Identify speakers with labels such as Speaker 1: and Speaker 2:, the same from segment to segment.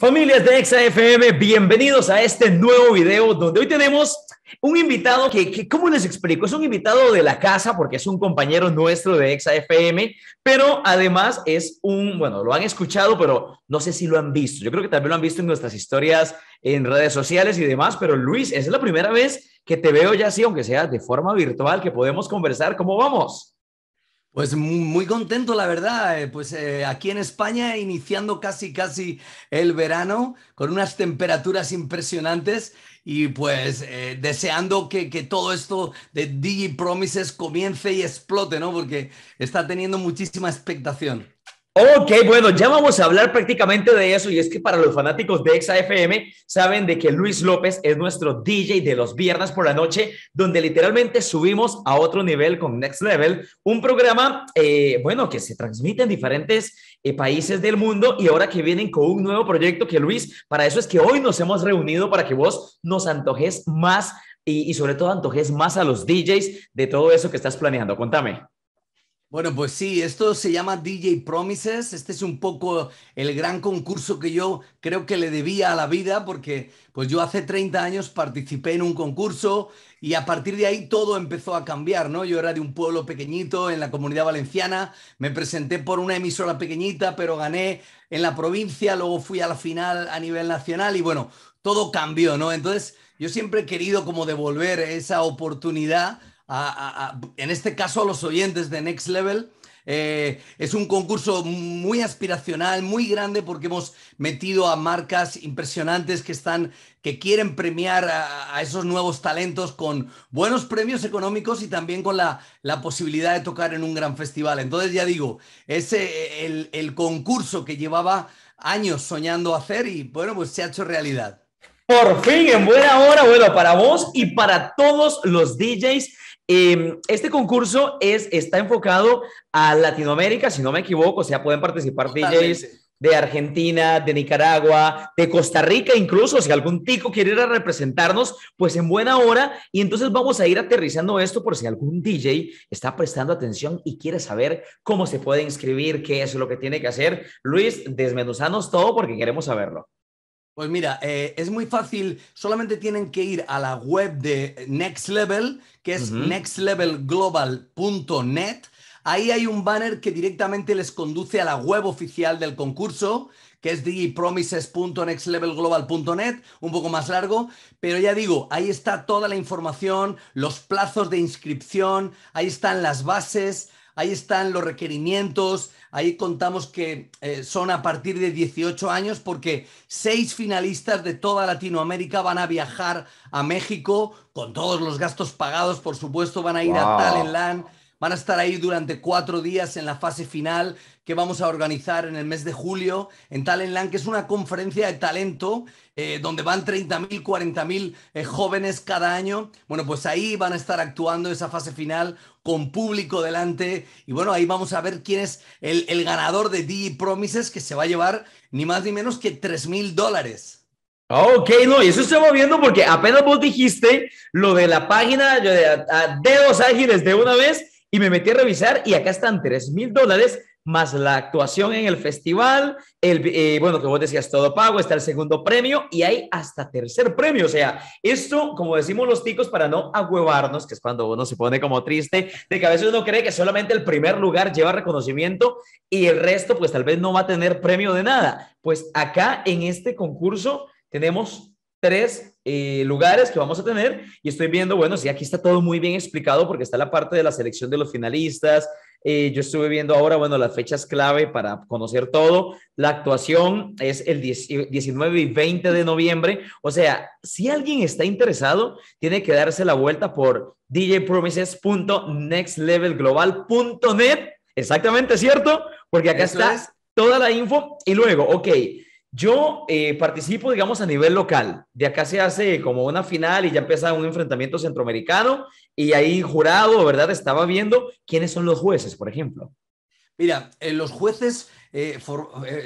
Speaker 1: Familias de ExaFM, bienvenidos a este nuevo video donde hoy tenemos un invitado que, ¿cómo les explico? Es un invitado de la casa porque es un compañero nuestro de ExaFM, pero además es un, bueno, lo han escuchado, pero no sé si lo han visto. Yo creo que también lo han visto en nuestras historias en redes sociales y demás, pero Luis, es la primera vez que te veo ya así, aunque sea de forma virtual, que podemos conversar. ¿Cómo vamos? Pues muy
Speaker 2: contento, la verdad. Eh, pues eh, aquí en España, iniciando casi, casi el verano, con unas temperaturas impresionantes y pues eh, deseando que, que, todo esto de Digi Promises comience y explote, ¿no? Porque está teniendo muchísima expectación.
Speaker 1: Ok, bueno, ya vamos a hablar prácticamente de eso y es que para los fanáticos de XAFM saben de que Luis López es nuestro DJ de los viernes por la noche, donde literalmente subimos a otro nivel con Next Level, un programa, eh, bueno, que se transmite en diferentes eh, países del mundo y ahora que vienen con un nuevo proyecto que Luis, para eso es que hoy nos hemos reunido para que vos nos antojes más y, y sobre todo antojes más a los DJs de todo eso que estás planeando. Contame.
Speaker 2: Bueno, pues sí, esto se llama DJ Promises. Este es un poco el gran concurso que yo creo que le debía a la vida, porque pues yo hace 30 años participé en un concurso y a partir de ahí todo empezó a cambiar, ¿no? Yo era de un pueblo pequeñito en la comunidad valenciana, me presenté por una emisora pequeñita, pero gané en la provincia, luego fui a la final a nivel nacional y bueno, todo cambió, ¿no? Entonces, yo siempre he querido como devolver esa oportunidad en este caso a los oyentes de Next Level. Eh, es un concurso muy aspiracional, muy grande, porque hemos metido a marcas impresionantes que están, que quieren premiar a, esos nuevos talentos con buenos premios económicos y también con la, posibilidad de tocar en un gran festival. Entonces, ya digo, es eh, el, el concurso que llevaba años soñando hacer
Speaker 1: y bueno, pues se ha hecho realidad. Por fin, en buena hora, bueno, para vos y para todos los DJs. Em, este concurso es, está enfocado a Latinoamérica, si no me equivoco, o sea, pueden participar DJs de Argentina, de Nicaragua, de Costa Rica, incluso si algún tico quiere ir a representarnos, pues en buena hora. Y entonces vamos a ir aterrizando esto por si algún DJ está prestando atención y quiere saber cómo se puede inscribir, qué es lo que tiene que hacer. Luis, desmenuzanos todo porque queremos saberlo. Pues mira, eh,
Speaker 2: es muy fácil, solamente tienen que ir a la web de Next Level, que es nextlevelglobal.net. Ahí hay un banner que directamente les conduce a la web oficial del concurso, que es digipromises.nextlevelglobal.net, un poco más largo, pero ya digo, ahí está toda la información, los plazos de inscripción, ahí están las bases, Ahí están los requerimientos, ahí contamos que eh, son a partir de 18 años porque seis finalistas de toda Latinoamérica van a viajar a México con todos los gastos pagados, por supuesto, van a ir a Talentland Van a estar ahí durante cuatro días en la fase final que vamos a organizar en el mes de julio en Talentland, que es una conferencia de talento eh, donde van 30.000, 40.000 eh, jóvenes cada año. Bueno, pues ahí van a estar actuando esa fase final con público delante. Y bueno, ahí vamos a ver quién es el, ganador de di Promises que se va a llevar ni más ni menos que 3.000 dólares.
Speaker 1: Ok, no, y eso estamos viendo porque apenas vos dijiste lo de la página de, a, ágiles de una vez, y me metí a revisar y acá están 3 mil dólares más la actuación en el festival, el, eh, bueno, que vos decías todo pago, está el segundo premio y hay hasta tercer premio. O sea, esto, como decimos los ticos, para no ahuevarnos, que es cuando uno se pone como triste, de que a veces uno cree que solamente el primer lugar lleva reconocimiento y el resto, pues tal vez no va a tener premio de nada. Pues acá en este concurso tenemos tres eh, lugares que vamos a tener y estoy viendo, bueno, sí, aquí está todo muy bien explicado porque está la parte de la selección de los finalistas. Eh, yo estuve viendo ahora, bueno, las fechas clave para conocer todo. La actuación es el 19 eh, y 20 de noviembre. O sea, si alguien está interesado, tiene que darse la vuelta por djpromises.nextlevelglobal.net. Exactamente, ¿cierto? Porque acá está toda la info. Y luego, ok, yo eh, participo, digamos, a nivel local. De acá se hace como una final y ya empieza un enfrentamiento centroamericano y ahí jurado, ¿verdad? Estaba viendo quiénes son los jueces, por ejemplo.
Speaker 2: Mira, eh, los jueces eh,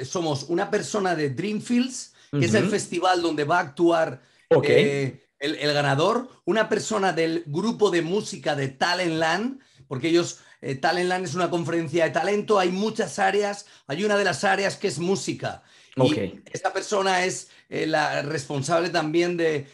Speaker 2: somos una persona de Dreamfields, que es el festival donde va a actuar el, el, ganador, una persona del grupo de música de Talentland, porque ellos, Talentland es una conferencia de talento, hay muchas áreas, hay una de las áreas que es música. Y esta persona es eh, la responsable también de,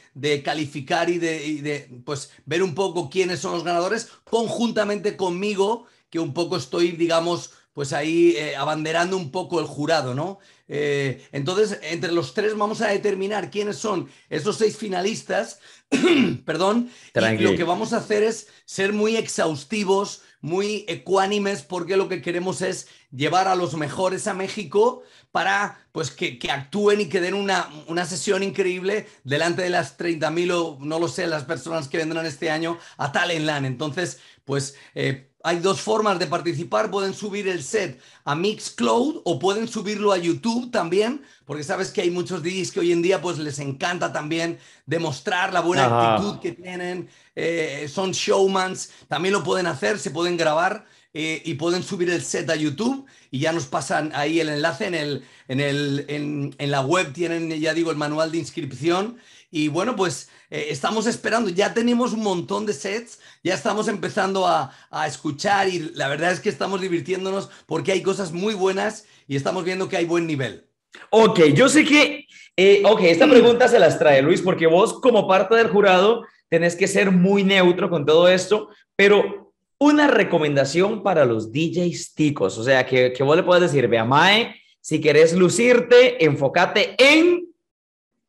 Speaker 2: calificar y de, pues, ver un poco quiénes son los ganadores, conjuntamente conmigo, que un poco estoy, digamos, pues ahí eh, abanderando un poco el jurado, ¿no? Eh, entonces, entre los tres vamos a determinar quiénes son esos seis finalistas, perdón, y lo que vamos a hacer es ser muy exhaustivos, muy ecuánimes, porque lo que queremos es llevar a los mejores a México para pues que, que actúen y que den una, una sesión increíble delante de las 30.000 o no lo sé, las personas que vendrán este año a Talentland. Entonces, pues eh, hay dos formas de participar. Pueden subir el set a Mixcloud o pueden subirlo a YouTube también, porque sabes que hay muchos DJs que hoy en día pues les encanta también demostrar la buena actitud que tienen. Eh, son showmans, también lo pueden hacer, se pueden grabar. Eh, y pueden subir el set a YouTube y ya nos pasan ahí el enlace en, el, el, en, la web, tienen, ya digo, el manual de inscripción. Y bueno, pues eh, estamos esperando, ya tenemos un montón de sets, ya estamos empezando a, escuchar y la verdad es que estamos divirtiéndonos
Speaker 1: porque hay cosas muy buenas y estamos viendo que hay buen nivel. Ok, yo sé que, eh, ok, esta mm. pregunta se las trae Luis porque vos como parte del jurado tenés que ser muy neutro con todo esto, pero una recomendación para los DJs ticos. O sea, que, que vos le puedes decir, vea, Mae, si querés lucirte, enfócate en.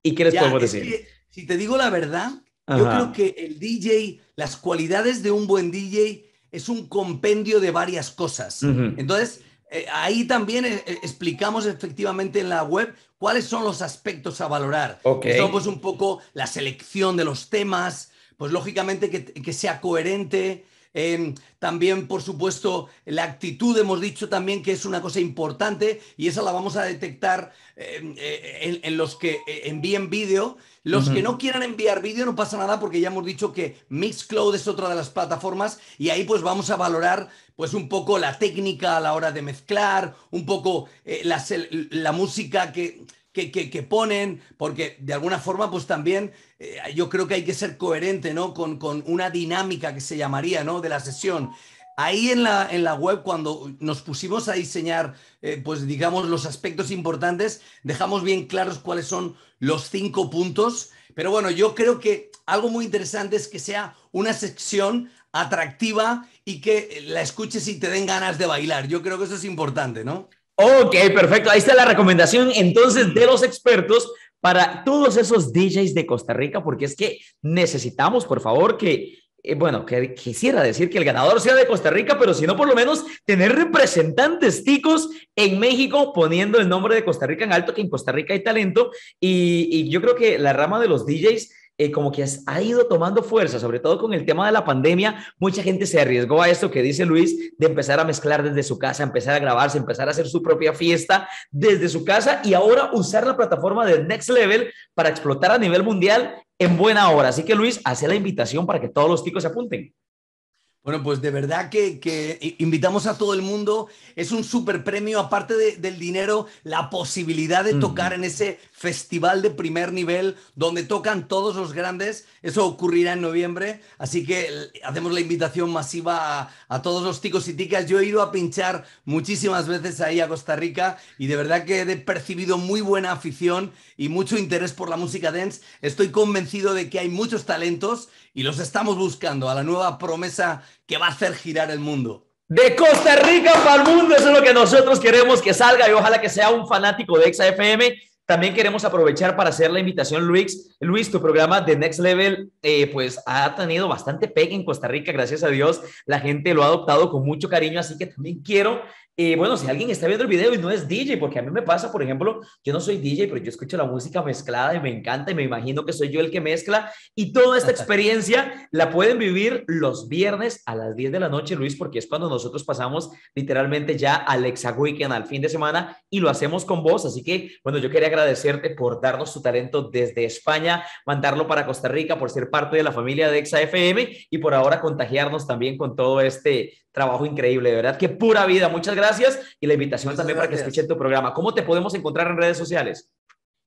Speaker 1: ¿Y qué les decir?
Speaker 2: si te digo la verdad, yo creo que el DJ, las cualidades de un buen DJ es un compendio de varias cosas. Entonces, eh, ahí también eh, eh, explicamos efectivamente en la web cuáles son los aspectos a valorar. Okay. Pues, un poco la selección de los temas, pues lógicamente que, que sea coherente, Em, también, por supuesto, la actitud, hemos dicho también que es una cosa importante y esa la vamos a detectar em, eh, en, los que eh, envíen vídeo. Los que no quieran enviar vídeo no pasa nada porque ya hemos dicho que Mixcloud es otra de las plataformas y ahí pues vamos a valorar pues un poco la técnica a la hora de mezclar, un poco eh, la música que que, ponen, porque de alguna forma, pues también eh, yo creo que hay que ser coherente, ¿no? Con, una dinámica que se llamaría, ¿no? De la sesión. Ahí en la, en la web, cuando nos pusimos a diseñar, eh, pues digamos, los aspectos importantes, dejamos bien claros cuáles son los cinco puntos. Pero bueno, yo creo que algo muy interesante es que sea una sección atractiva y que la escuches y te den ganas de bailar. Yo creo que
Speaker 1: eso es importante, ¿no? Ok, perfecto. Ahí está la recomendación entonces de los expertos para todos esos DJs de Costa Rica, porque es que necesitamos, por favor, que, eh, bueno, que quisiera decir que el ganador sea de Costa Rica, pero si no, por lo menos tener representantes ticos en México poniendo el nombre de Costa Rica en alto, que en Costa Rica hay talento. Y, y yo creo que la rama de los DJs eh, como que ha ido tomando fuerza, sobre todo con el tema de la pandemia, mucha gente se arriesgó a esto que dice Luis, de empezar a mezclar desde su casa, empezar a grabarse, empezar a hacer su propia fiesta desde su casa y ahora usar la plataforma de Next Level para explotar a nivel mundial en buena hora. Así que Luis, hace la invitación para que todos los chicos se apunten. Bueno, pues de verdad que, invitamos a todo el mundo.
Speaker 2: Es un super premio, aparte del dinero, la posibilidad de tocar en ese festival de primer nivel donde tocan todos los grandes. Eso ocurrirá en noviembre. Así que hacemos la invitación masiva a, a, todos los ticos y ticas. Yo he ido a pinchar muchísimas veces ahí a Costa Rica y de verdad que he percibido muy buena afición y mucho interés por la música dance. Estoy convencido de que hay muchos talentos y los estamos buscando a la nueva promesa que va a hacer girar el mundo. De Costa Rica para el mundo, eso
Speaker 1: es lo que nosotros queremos que salga y ojalá que sea un fanático de XFM también queremos aprovechar para hacer la invitación, Luis. Luis, tu programa de Next Level, eh, pues ha tenido bastante pegue en Costa Rica, gracias a Dios. La gente lo ha adoptado con mucho cariño, así que también quiero, eh, bueno, si alguien está viendo el video y no es DJ, porque a mí me pasa, por ejemplo, yo no soy DJ, pero yo escucho la música mezclada y me encanta y me imagino que soy yo el que mezcla. Y toda esta experiencia la pueden vivir los viernes a las 10 de la noche, Luis, porque es cuando nosotros pasamos literalmente ya al Exa Weekend, al fin de semana, y lo hacemos con vos. Así que, bueno, yo quería agradecer agradecerte por darnos tu talento desde España, mandarlo para Costa Rica, por ser parte de la familia de EXA-FM y por ahora contagiarnos también con todo este trabajo increíble. De verdad que pura vida. Muchas gracias y la invitación también para que escuchen tu programa. ¿Cómo te podemos encontrar en redes sociales?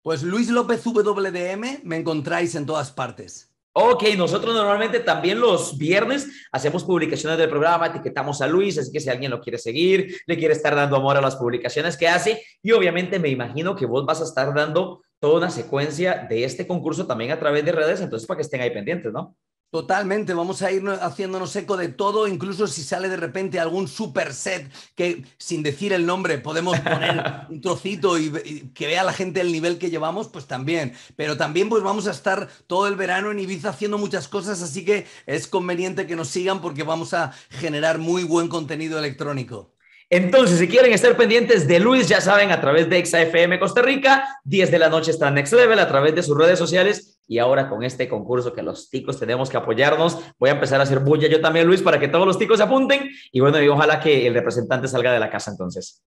Speaker 1: Pues Luis López WDM, me encontráis en todas partes. Ok, nosotros normalmente también los viernes hacemos publicaciones del programa, etiquetamos a Luis, así que si alguien lo quiere seguir, le quiere estar dando amor a las publicaciones que hace, y obviamente me imagino que vos vas a estar dando toda una secuencia de este concurso también a través de redes, entonces para que estén ahí pendientes, ¿no? Totalmente, vamos
Speaker 2: a ir haciéndonos eco de todo, incluso si sale de repente algún super set que sin decir el nombre podemos poner un trocito y, que vea la gente el nivel que llevamos, pues también. Pero también pues vamos a estar todo el verano en Ibiza haciendo muchas cosas, así que es conveniente que nos sigan porque vamos a generar muy buen contenido electrónico. Entonces,
Speaker 1: si quieren estar pendientes de Luis, ya saben, a través de XAFM Costa Rica, 10 de la noche está Next Level, a través de sus redes sociales. Y ahora con este concurso que los ticos tenemos que apoyarnos, voy a empezar a hacer bulla yo también, Luis, para que todos los ticos se apunten. Y bueno, y ojalá que el representante salga de la casa entonces.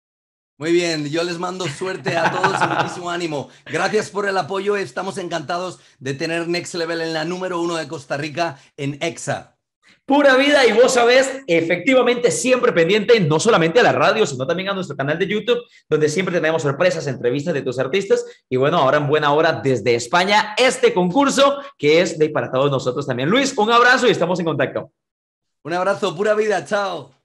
Speaker 2: Muy bien, yo les mando suerte a todos y muchísimo ánimo. Gracias por el apoyo. Estamos encantados de tener Next Level en la número uno de Costa Rica en EXA.
Speaker 1: Pura vida y vos sabés, efectivamente, siempre pendiente, no solamente a la radio, sino también a nuestro canal de YouTube, donde siempre tenemos sorpresas, entrevistas de tus artistas. Y bueno, ahora en buena hora desde España, este concurso que es de para todos nosotros también. Luis, un abrazo y estamos en contacto.
Speaker 2: Un abrazo, pura vida, chao.